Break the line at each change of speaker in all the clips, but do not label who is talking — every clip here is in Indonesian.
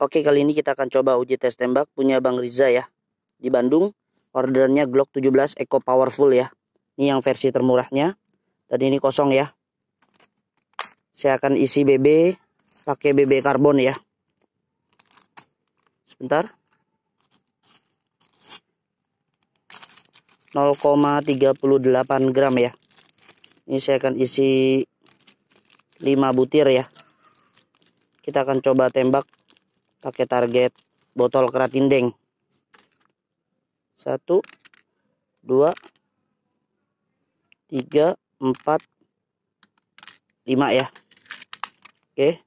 Oke kali ini kita akan coba uji tes tembak punya Bang Riza ya. Di Bandung ordernya Glock 17 Eco Powerful ya. Ini yang versi termurahnya. Dan ini kosong ya. Saya akan isi BB pakai BB karbon ya. Sebentar. 0,38 gram ya. Ini saya akan isi 5 butir ya. Kita akan coba tembak pakai target botol keratin deng satu dua tiga empat lima ya oke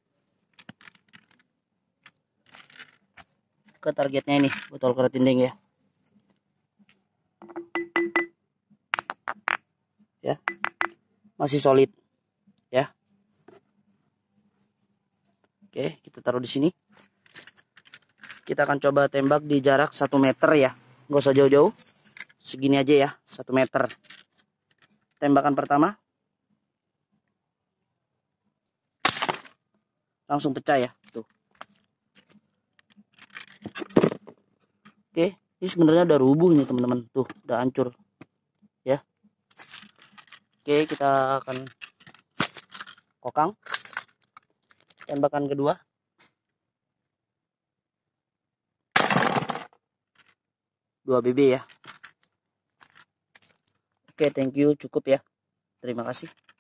ke targetnya ini botol keratin deng ya ya masih solid ya oke kita taruh di sini kita akan coba tembak di jarak 1 meter ya nggak usah jauh-jauh segini aja ya 1 meter tembakan pertama langsung pecah ya tuh oke ini sebenarnya udah rubuh nih teman-teman tuh udah hancur ya
oke kita akan kokang tembakan kedua
2 BB ya oke okay, thank you cukup ya terima kasih